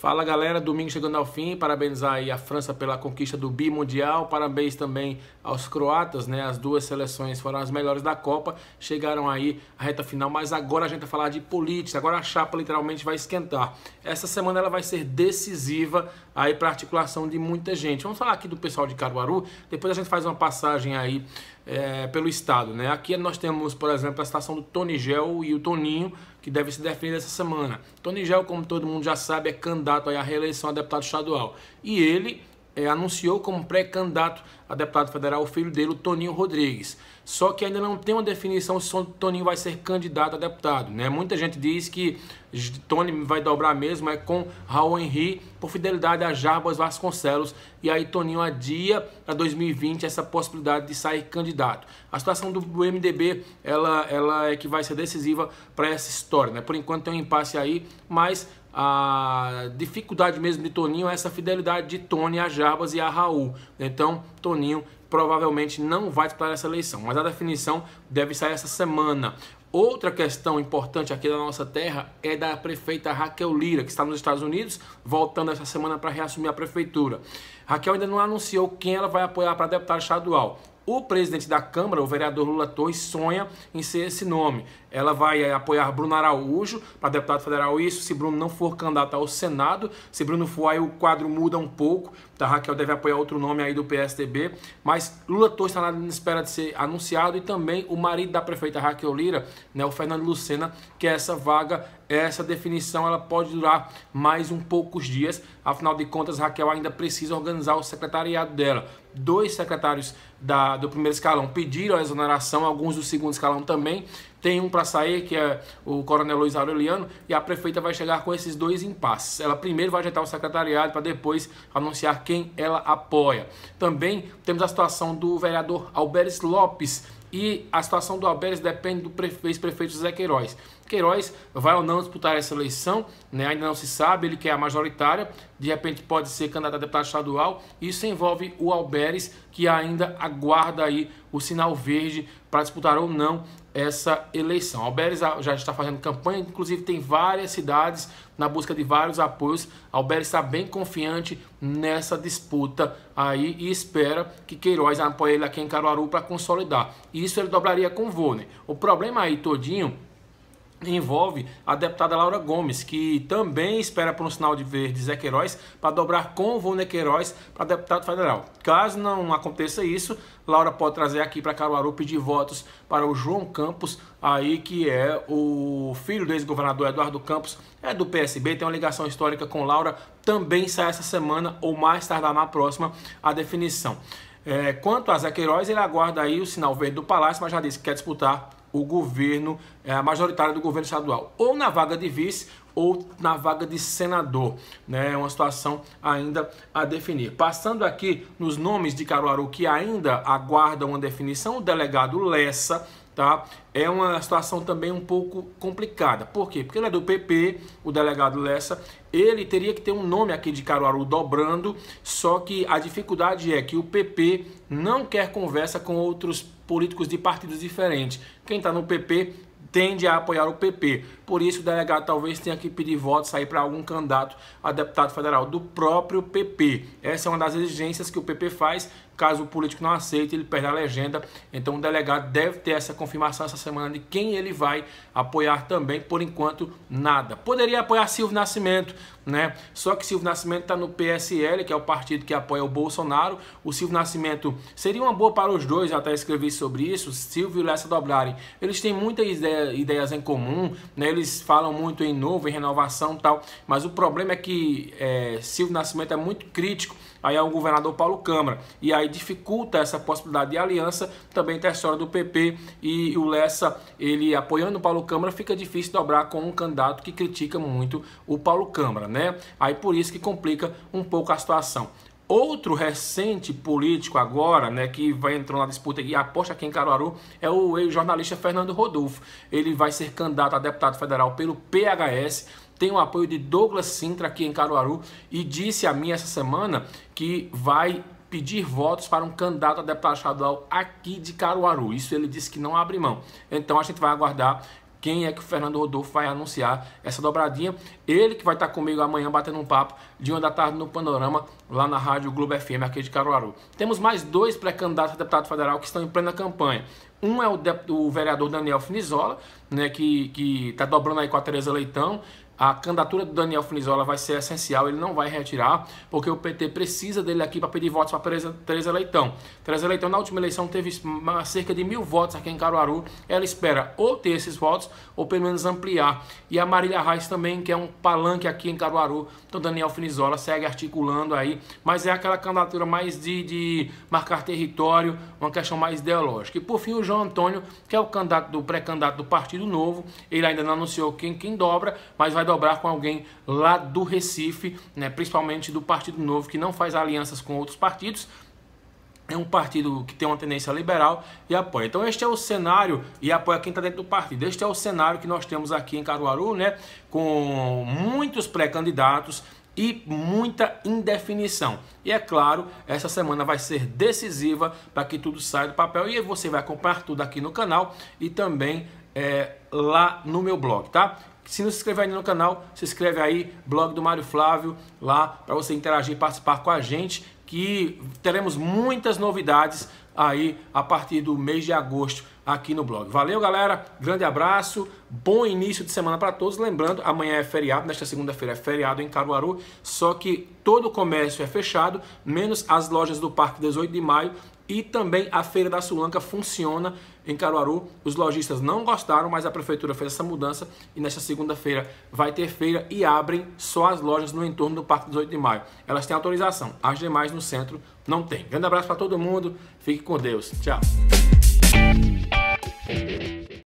Fala galera, domingo chegando ao fim, parabenizar aí a França pela conquista do bimundial, parabéns também aos croatas, né? As duas seleções foram as melhores da Copa, chegaram aí à reta final, mas agora a gente vai falar de política, agora a chapa literalmente vai esquentar. Essa semana ela vai ser decisiva aí para articulação de muita gente. Vamos falar aqui do pessoal de Caruaru, depois a gente faz uma passagem aí é, pelo Estado. Né? Aqui nós temos, por exemplo, a citação do Tony Gel e o Toninho, que deve se definir essa semana. Tony Gel, como todo mundo já sabe, é candidato à reeleição a deputado estadual. E ele é, anunciou como pré-candidato a deputado federal o filho dele, o Toninho Rodrigues. Só que ainda não tem uma definição se o Toninho vai ser candidato a deputado. Né? Muita gente diz que Tony vai dobrar mesmo é com Raul Henry por fidelidade a Jarbas Vasconcelos. E aí Toninho adia para 2020 essa possibilidade de sair candidato. A situação do MDB ela, ela é que vai ser decisiva para essa história. Né? Por enquanto tem um impasse aí, mas a dificuldade mesmo de Toninho é essa fidelidade de Tony a Jarbas e a Raul. Então, Toninho provavelmente não vai disputar essa eleição, mas a definição deve sair essa semana. Outra questão importante aqui da nossa terra é da prefeita Raquel Lira, que está nos Estados Unidos, voltando essa semana para reassumir a prefeitura. Raquel ainda não anunciou quem ela vai apoiar para deputada estadual. O presidente da Câmara, o vereador Lula Torres, sonha em ser esse nome. Ela vai eh, apoiar Bruno Araújo para deputado federal. Isso se Bruno não for candidato ao Senado. Se Bruno for, aí o quadro muda um pouco. Tá? Raquel deve apoiar outro nome aí do PSDB. Mas Lula Torres está na espera de ser anunciado. E também o marido da prefeita Raquel Lira, né, o Fernando Lucena, que essa vaga, essa definição, ela pode durar mais um poucos dias. Afinal de contas, Raquel ainda precisa organizar o secretariado dela. Dois secretários da, do primeiro escalão pediram a exoneração, alguns do segundo escalão também tem um para sair, que é o Coronel Luiz Aureliano, e a prefeita vai chegar com esses dois impasses. Ela primeiro vai ajeitar o secretariado para depois anunciar quem ela apoia. Também temos a situação do vereador Alberes Lopes, e a situação do Alberes depende do ex-prefeito Zé Queiroz. Queiroz vai ou não disputar essa eleição, né? ainda não se sabe, ele quer é a majoritária, de repente pode ser candidato a deputado estadual. Isso envolve o Alberes, que ainda aguarda aí o sinal verde para disputar ou não essa eleição. Alberes já está fazendo campanha, inclusive tem várias cidades na busca de vários apoios. Alberto está bem confiante nessa disputa aí e espera que Queiroz apoie ele aqui em Caruaru para consolidar. Isso ele dobraria com Vône. O problema aí todinho envolve a deputada Laura Gomes, que também espera por um sinal de verde Zé Queiroz para dobrar com o Vone Queiroz para deputado federal. Caso não aconteça isso, Laura pode trazer aqui para Caruaru pedir votos para o João Campos, aí que é o filho do ex-governador Eduardo Campos, é do PSB, tem uma ligação histórica com Laura, também sai essa semana ou mais tardar na próxima a definição. É, quanto a Zé Queiroz, ele aguarda aí o sinal verde do Palácio, mas já disse que quer disputar o governo, é, a majoritária do governo estadual, ou na vaga de vice ou na vaga de senador. né? É uma situação ainda a definir. Passando aqui nos nomes de Caruaru que ainda aguardam uma definição, o delegado Lessa tá? É uma situação também um pouco complicada. Por quê? Porque ele é do PP, o delegado Lessa, ele teria que ter um nome aqui de Caruaru dobrando, só que a dificuldade é que o PP não quer conversa com outros políticos de partidos diferentes. Quem está no PP tende a apoiar o PP. Por isso, o delegado talvez tenha que pedir voto, sair para algum candidato a deputado federal do próprio PP. Essa é uma das exigências que o PP faz Caso o político não aceite, ele perde a legenda. Então o delegado deve ter essa confirmação essa semana de quem ele vai apoiar também. Por enquanto, nada. Poderia apoiar Silvio Nascimento, né? Só que Silvio Nascimento está no PSL, que é o partido que apoia o Bolsonaro. O Silvio Nascimento seria uma boa para os dois, até escrevi sobre isso. Silvio e Lessa dobrarem Eles têm muitas ideias, ideias em comum, né? Eles falam muito em novo, em renovação e tal. Mas o problema é que é, Silvio Nascimento é muito crítico aí ao é governador Paulo Câmara. E aí dificulta essa possibilidade de aliança. Também tem a história do PP e o Lessa, ele apoiando o Paulo Câmara, fica difícil dobrar com um candidato que critica muito o Paulo Câmara, né? Aí por isso que complica um pouco a situação. Outro recente político agora, né, que vai entrar na disputa e aposta aqui em Caruaru, é o jornalista Fernando Rodolfo. Ele vai ser candidato a deputado federal pelo PHS tem o apoio de Douglas Sintra aqui em Caruaru e disse a mim essa semana que vai pedir votos para um candidato a deputado estadual aqui de Caruaru. Isso ele disse que não abre mão. Então a gente vai aguardar quem é que o Fernando Rodolfo vai anunciar essa dobradinha. Ele que vai estar comigo amanhã batendo um papo de uma da tarde no Panorama, lá na Rádio Globo FM, aqui de Caruaru. Temos mais dois pré-candidatos a deputado federal que estão em plena campanha. Um é o, o vereador Daniel Finizola, né, que está dobrando aí com a Tereza Leitão, a candidatura do Daniel Funizola vai ser essencial, ele não vai retirar, porque o PT precisa dele aqui para pedir votos para Teresa Leitão. Teresa Leitão, na última eleição, teve cerca de mil votos aqui em Caruaru. Ela espera ou ter esses votos, ou pelo menos ampliar. E a Marília Reis também, que é um palanque aqui em Caruaru. Então, Daniel Finizola segue articulando aí, mas é aquela candidatura mais de, de marcar território, uma questão mais ideológica. E, por fim, o João Antônio, que é o candidato do pré-candidato do Partido Novo, ele ainda não anunciou quem, quem dobra, mas vai dobrar com alguém lá do Recife, né, principalmente do Partido Novo, que não faz alianças com outros partidos, é um partido que tem uma tendência liberal e apoia. Então este é o cenário e apoia quem está dentro do partido. Este é o cenário que nós temos aqui em Caruaru, né? Com muitos pré-candidatos e muita indefinição. E é claro, essa semana vai ser decisiva para que tudo saia do papel e você vai acompanhar tudo aqui no canal e também é, lá no meu blog, tá? Se não se inscrever ainda no canal, se inscreve aí, blog do Mário Flávio, lá para você interagir e participar com a gente, que teremos muitas novidades aí a partir do mês de agosto aqui no blog. Valeu, galera. Grande abraço. Bom início de semana para todos. Lembrando, amanhã é feriado, nesta segunda-feira é feriado em Caruaru, só que todo o comércio é fechado, menos as lojas do Parque 18 de Maio e também a Feira da Sulanca funciona em Caruaru. Os lojistas não gostaram, mas a prefeitura fez essa mudança e nesta segunda-feira vai ter feira e abrem só as lojas no entorno do Parque 18 de Maio. Elas têm autorização, as demais no centro não têm. Grande abraço para todo mundo, fique com Deus. Tchau.